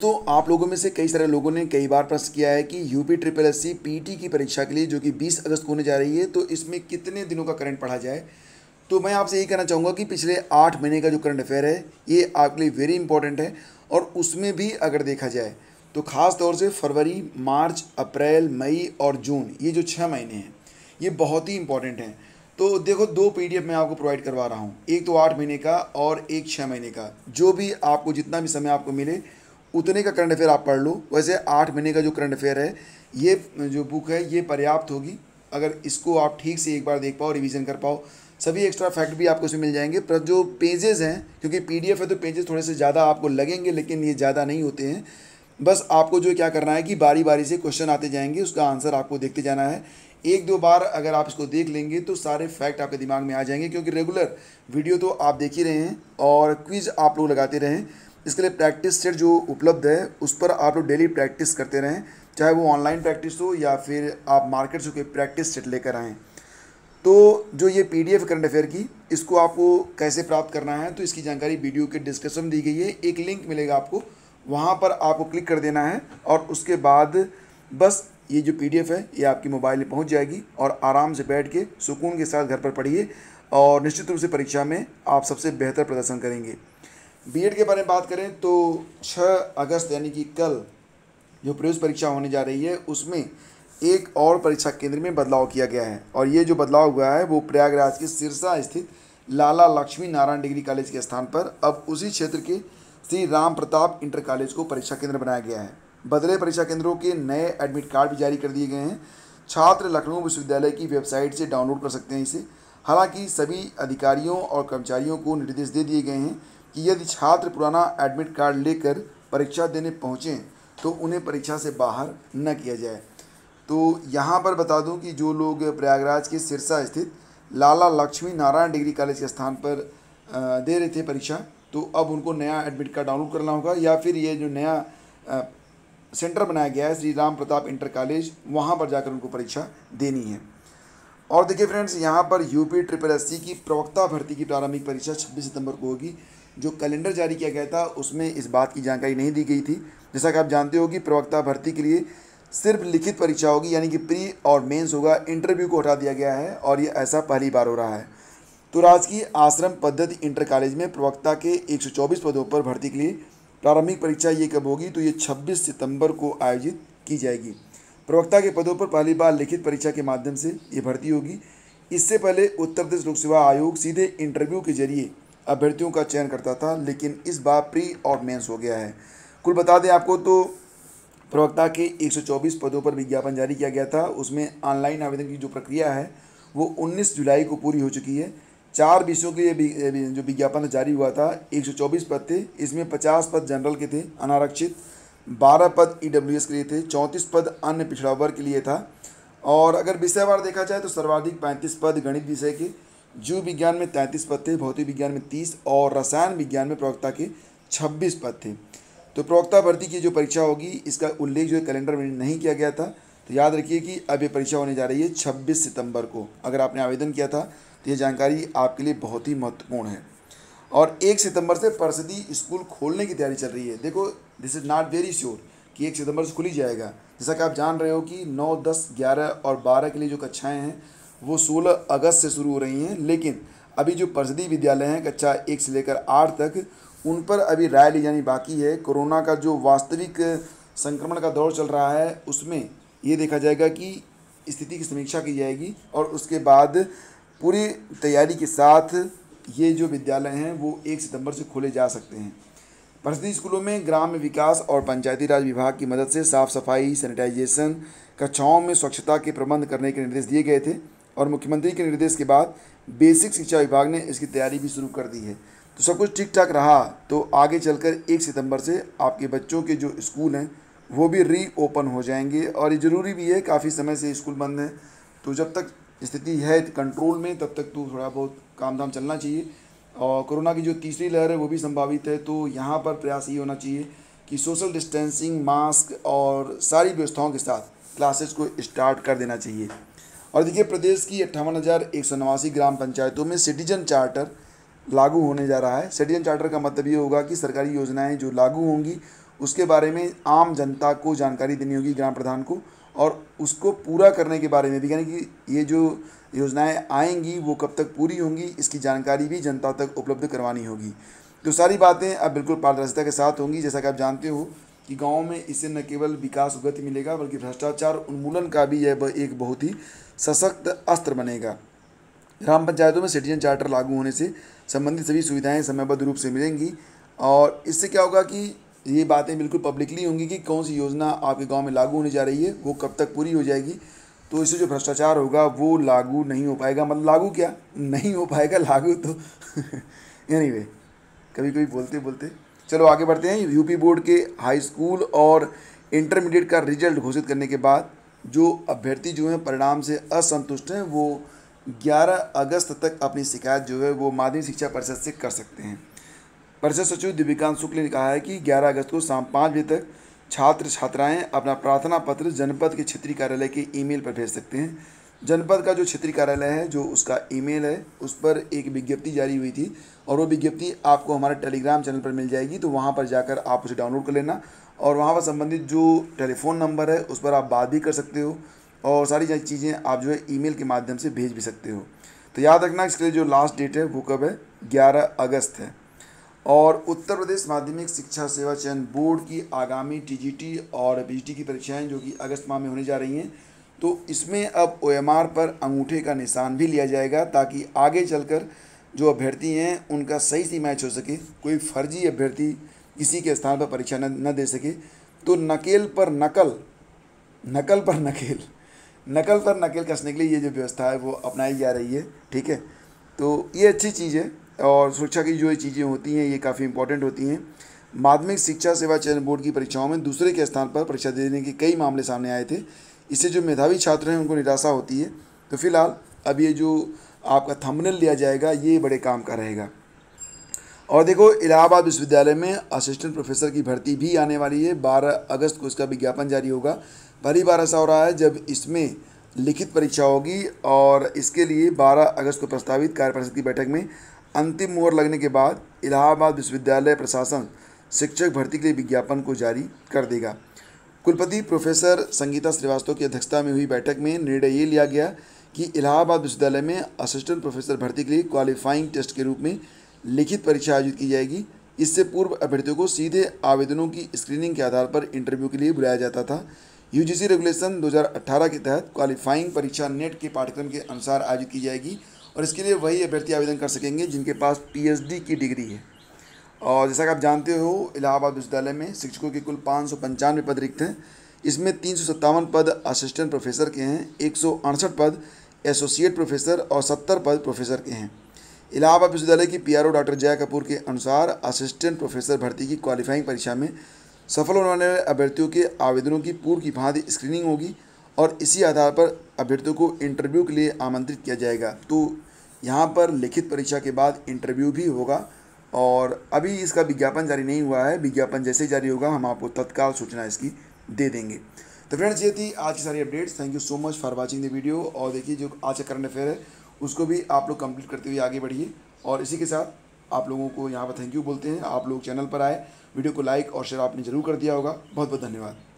तो आप लोगों में से कई सारे लोगों ने कई बार प्रश्न किया है कि यूपी ट्रिपल एस सी की परीक्षा के लिए जो कि 20 अगस्त को होने जा रही है तो इसमें कितने दिनों का करंट पढ़ा जाए तो मैं आपसे यही कहना चाहूँगा कि पिछले आठ महीने का जो करंट अफेयर है ये आपके लिए वेरी इंपॉर्टेंट है और उसमें भी अगर देखा जाए तो ख़ास तौर से फरवरी मार्च अप्रैल मई और जून ये जो छः महीने हैं ये बहुत ही इंपॉर्टेंट हैं तो देखो दो पीडीएफ मैं आपको प्रोवाइड करवा रहा हूँ एक तो आठ महीने का और एक छः महीने का जो भी आपको जितना भी समय आपको मिले उतने का करंट अफेयर आप पढ़ लो वैसे आठ महीने का जो करंट अफेयर है ये जो बुक है ये पर्याप्त होगी अगर इसको आप ठीक से एक बार देख पाओ रिविज़न कर पाओ सभी एक्स्ट्रा फैक्ट भी आपको इसमें मिल जाएंगे पर जो पेजेस हैं क्योंकि पीडीएफ है तो पेजेस थोड़े से ज़्यादा आपको लगेंगे लेकिन ये ज़्यादा नहीं होते हैं बस आपको जो क्या करना है कि बारी बारी से क्वेश्चन आते जाएंगे उसका आंसर आपको देखते जाना है एक दो बार अगर आप इसको देख लेंगे तो सारे फैक्ट आपके दिमाग में आ जाएंगे क्योंकि रेगुलर वीडियो तो आप देख ही रहे हैं और क्विज आप लोग लगाते रहें इसके लिए प्रैक्टिस सेट जो उपलब्ध है उस पर आप लोग डेली प्रैक्टिस करते रहें चाहे वो ऑनलाइन प्रैक्टिस हो या फिर आप मार्केट से कोई प्रैक्टिस सेट लेकर आएँ तो जो ये पी डी करंट अफेयर की इसको आपको कैसे प्राप्त करना है तो इसकी जानकारी वीडियो के डिस्क्रिप्शन में दी गई है एक लिंक मिलेगा आपको वहाँ पर आपको क्लिक कर देना है और उसके बाद बस ये जो पी है ये आपकी मोबाइल में पहुँच जाएगी और आराम से बैठ के सुकून के साथ घर पर पढ़िए और निश्चित रूप से परीक्षा में आप सबसे बेहतर प्रदर्शन करेंगे बीएड के बारे में बात करें तो 6 अगस्त यानी कि कल जो प्रवेश परीक्षा होने जा रही है उसमें एक और परीक्षा केंद्र में बदलाव किया गया है और ये जो बदलाव हुआ है वो प्रयागराज के सिरसा स्थित लाला लक्ष्मी नारायण डिग्री कॉलेज के स्थान पर अब उसी क्षेत्र के श्री राम प्रताप इंटर कॉलेज को परीक्षा केंद्र बनाया गया है बदले परीक्षा केंद्रों के नए एडमिट कार्ड भी जारी कर दिए गए हैं छात्र लखनऊ विश्वविद्यालय की वेबसाइट से डाउनलोड कर सकते हैं इसे हालांकि सभी अधिकारियों और कर्मचारियों को निर्देश दे दिए गए हैं कि यदि छात्र पुराना एडमिट कार्ड लेकर परीक्षा देने पहुँचें तो उन्हें परीक्षा से बाहर न किया जाए तो यहाँ पर बता दूँ कि जो लोग प्रयागराज के सिरसा स्थित लाला लक्ष्मी नारायण डिग्री कॉलेज के स्थान पर दे रहे थे परीक्षा तो अब उनको नया एडमिट कार्ड डाउनलोड करना होगा या फिर ये जो नया सेंटर बनाया गया है श्री राम प्रताप इंटर कॉलेज वहाँ पर जाकर उनको परीक्षा देनी है और देखिए फ्रेंड्स यहाँ पर यूपी ट्रिपल एस की प्रवक्ता भर्ती की प्रारंभिक परीक्षा 26 सितंबर को होगी जो कैलेंडर जारी किया गया था उसमें इस बात की जानकारी नहीं दी गई थी जैसा कि आप जानते हो कि प्रवक्ता भर्ती के लिए सिर्फ लिखित परीक्षा होगी यानी कि प्री और मेंस होगा इंटरव्यू को हटा दिया गया है और ये ऐसा पहली बार हो रहा है तो राजकीय आश्रम पद्धति इंटर कॉलेज में प्रवक्ता के 124 पदों पर भर्ती के लिए प्रारंभिक परीक्षा ये कब होगी तो ये 26 सितंबर को आयोजित की जाएगी प्रवक्ता के पदों पर पहली बार लिखित परीक्षा के माध्यम से ये भर्ती होगी इससे पहले उत्तर प्रदेश लोक सेवा आयोग सीधे इंटरव्यू के जरिए अभ्यर्थियों का चयन करता था लेकिन इस बार प्री और मेंस हो गया है कुल बता दें आपको तो प्रवक्ता के 124 पदों पर विज्ञापन जारी किया गया था उसमें ऑनलाइन आवेदन की जो प्रक्रिया है वो 19 जुलाई को पूरी हो चुकी है चार विषयों के लिए जो विज्ञापन जारी हुआ था 124 पद थे इसमें 50 पद जनरल के थे अनारक्षित 12 पद ई के लिए थे 34 पद अन्य पिछड़ा वर्ग के लिए था और अगर विषयवार देखा जाए तो सर्वाधिक पैंतीस पद गणित विषय के जीव विज्ञान में तैंतीस पद थे भौतिक विज्ञान में तीस और रसायन विज्ञान में प्रवक्ता के छब्बीस पद थे तो प्रवक्ता भर्ती की जो परीक्षा होगी इसका उल्लेख जो है कैलेंडर में नहीं किया गया था तो याद रखिए कि अब ये परीक्षा होने जा रही है छब्बीस सितंबर को अगर आपने आवेदन किया था तो ये जानकारी आपके लिए बहुत ही महत्वपूर्ण है और एक सितंबर से परसदी स्कूल खोलने की तैयारी चल रही है देखो this is not very sure कि एक सितंबर से खुल ही जाएगा जैसा कि आप जान रहे हो कि नौ दस ग्यारह और बारह के लिए जो कक्षाएँ हैं वो 16 अगस्त से शुरू हो रही हैं लेकिन अभी जो परिषदी विद्यालय हैं कक्षा एक से लेकर आठ तक उन पर अभी राय ली जानी बाकी है कोरोना का जो वास्तविक संक्रमण का दौर चल रहा है उसमें ये देखा जाएगा कि स्थिति की समीक्षा की जाएगी और उसके बाद पूरी तैयारी के साथ ये जो विद्यालय हैं वो एक सितंबर से खोले जा सकते हैं परिषदी स्कूलों में ग्राम विकास और पंचायती राज विभाग की मदद से साफ़ सफाई सैनिटाइजेशन कक्षाओं में स्वच्छता के प्रबंध करने के निर्देश दिए गए थे और मुख्यमंत्री के निर्देश के बाद बेसिक शिक्षा विभाग ने इसकी तैयारी भी शुरू कर दी है तो सब कुछ ठीक ठाक रहा तो आगे चलकर एक सितंबर से आपके बच्चों के जो स्कूल हैं वो भी रीओपन हो जाएंगे और ये ज़रूरी भी है काफ़ी समय से स्कूल बंद हैं तो जब तक स्थिति है कंट्रोल में तब तक तो थोड़ा बहुत काम धाम चलना चाहिए और कोरोना की जो तीसरी लहर है वो भी संभावित है तो यहाँ पर प्रयास ये होना चाहिए कि सोशल डिस्टेंसिंग मास्क और सारी व्यवस्थाओं के साथ क्लासेस को स्टार्ट कर देना चाहिए और देखिए प्रदेश की अट्ठावन ग्राम पंचायतों में सिटीजन चार्टर लागू होने जा रहा है सिटीजन चार्टर का मतलब ये होगा कि सरकारी योजनाएं जो लागू होंगी उसके बारे में आम जनता को जानकारी देनी होगी ग्राम प्रधान को और उसको पूरा करने के बारे में भी यानी कि ये जो योजनाएं आएंगी वो कब तक पूरी होंगी इसकी जानकारी भी जनता तक उपलब्ध करवानी होगी तो सारी बातें अब बिल्कुल पारदर्शिता के साथ होंगी जैसा कि आप जानते हो कि गांव में इससे न केवल विकास गति मिलेगा बल्कि भ्रष्टाचार उन्मूलन का भी यह एक बहुत ही सशक्त अस्त्र बनेगा ग्राम पंचायतों में सिटीजन चार्टर लागू होने से संबंधित सभी सुविधाएं समयबद्ध रूप से मिलेंगी और इससे क्या होगा कि ये बातें बिल्कुल पब्लिकली होंगी कि कौन सी योजना आपके गांव में लागू होने जा रही है वो कब तक पूरी हो जाएगी तो इससे जो भ्रष्टाचार होगा वो लागू नहीं हो पाएगा मतलब लागू क्या नहीं हो पाएगा लागू तो एनी anyway, कभी कभी बोलते बोलते चलो आगे बढ़ते हैं यूपी बोर्ड के हाई स्कूल और इंटरमीडिएट का रिजल्ट घोषित करने के बाद जो अभ्यर्थी जो हैं परिणाम से असंतुष्ट हैं वो 11 अगस्त तक अपनी शिकायत जो है वो माध्यमिक शिक्षा परिषद से कर सकते हैं परिषद सचिव दिव्यकांत शुक्ल ने कहा है कि 11 अगस्त को शाम पाँच बजे तक छात्र छात्राएं अपना प्रार्थना पत्र जनपद के क्षेत्रीय कार्यालय के ईमेल पर भेज सकते हैं जनपद का जो क्षेत्रीय कार्यालय है जो उसका ईमेल है उस पर एक विज्ञप्ति जारी हुई थी और वो विज्ञप्ति आपको हमारे टेलीग्राम चैनल पर मिल जाएगी तो वहाँ पर जाकर आप उसे डाउनलोड कर लेना और वहाँ पर संबंधित जो टेलीफोन नंबर है उस पर आप बात भी कर सकते हो और सारी चीज़ें आप जो है ईमेल के माध्यम से भेज भी सकते हो तो याद रखना इसके लिए जो लास्ट डेट है वो कब है ग्यारह अगस्त है और उत्तर प्रदेश माध्यमिक शिक्षा सेवा चयन बोर्ड की आगामी टीजीटी और बीजीटी की परीक्षाएं जो कि अगस्त माह में होने जा रही हैं तो इसमें अब ओ पर अंगूठे का निशान भी लिया जाएगा ताकि आगे चलकर जो अभ्यर्थी हैं उनका सही से मैच हो सके कोई फर्जी अभ्यर्थी किसी के स्थान पर परीक्षा न न दे सके तो नकेल पर नकल नकल पर नकेल नकल पर नकेल कसने के लिए ये जो व्यवस्था है वो अपनाई जा रही है ठीक है तो ये अच्छी चीज़ है और सुरक्षा की जो ये चीज़ें होती हैं ये काफ़ी इंपॉर्टेंट होती हैं माध्यमिक शिक्षा सेवा चयन बोर्ड की परीक्षाओं में दूसरे के स्थान पर परीक्षा देने के कई मामले सामने आए थे इससे जो मेधावी छात्र हैं उनको निराशा होती है तो फिलहाल अब ये जो आपका थंबनेल लिया जाएगा ये बड़े काम का रहेगा और देखो इलाहाबाद विश्वविद्यालय में असिस्टेंट प्रोफेसर की भर्ती भी आने वाली है 12 अगस्त को इसका विज्ञापन जारी होगा पहली बार ऐसा हो रहा है जब इसमें लिखित परीक्षा होगी और इसके लिए 12 अगस्त को प्रस्तावित कार्यपरिषद की बैठक में अंतिम मोहर लगने के बाद इलाहाबाद विश्वविद्यालय प्रशासन शिक्षक भर्ती के लिए विज्ञापन को जारी कर देगा कुलपति प्रोफेसर संगीता श्रीवास्तव की अध्यक्षता में हुई बैठक में निर्णय ये लिया गया कि इलाहाबाद विश्वविद्यालय में असिस्टेंट प्रोफेसर भर्ती के लिए क्वालिफाइंग टेस्ट के रूप में लिखित परीक्षा आयोजित की जाएगी इससे पूर्व अभ्यर्थियों को सीधे आवेदनों की स्क्रीनिंग के आधार पर इंटरव्यू के लिए बुलाया जाता था यूजीसी रेगुलेशन 2018 के तहत क्वालिफाइंग परीक्षा नेट के पाठ्यक्रम के अनुसार आयोजित की जाएगी और इसके लिए वही अभ्यर्थी आवेदन कर सकेंगे जिनके पास पीएचडी की डिग्री है और जैसा कि आप जानते हो इलाहाबाद विश्वविद्यालय में शिक्षकों के कुल पाँच सौ पंचानवे पद रिक्त हैं इसमें तीन सौ सत्तावन पद असिस्टेंट प्रोफेसर के हैं एक सौ अड़सठ पद एसोसिएट प्रोफेसर और सत्तर पद प्रोफेसर के हैं इलाहाबाद विश्वविद्यालय की पीआरओ डॉक्टर जया कपूर के अनुसार असिस्टेंट प्रोफेसर भर्ती की क्वालिफाइंग परीक्षा में सफल होने वाले अभ्यर्थियों के आवेदनों की पूर्व की भांति स्क्रीनिंग होगी और इसी आधार पर अभ्यर्थियों को इंटरव्यू के लिए आमंत्रित किया जाएगा तो यहाँ पर लिखित परीक्षा के बाद इंटरव्यू भी होगा और अभी इसका विज्ञापन जारी नहीं हुआ है विज्ञापन जैसे ही जारी होगा हम आपको तत्काल सूचना इसकी दे देंगे तो फ्रेंड्स ये थी आज की सारी updates thank you so much for watching the video और देखिए जो आज का करंट अफेयर है उसको भी आप लोग कंप्लीट करते हुए आगे बढ़िए और इसी के साथ आप लोगों को यहाँ पर थैंक यू बोलते हैं आप लोग चैनल पर आए वीडियो को लाइक और शेयर आपने ज़रूर कर दिया होगा बहुत बहुत धन्यवाद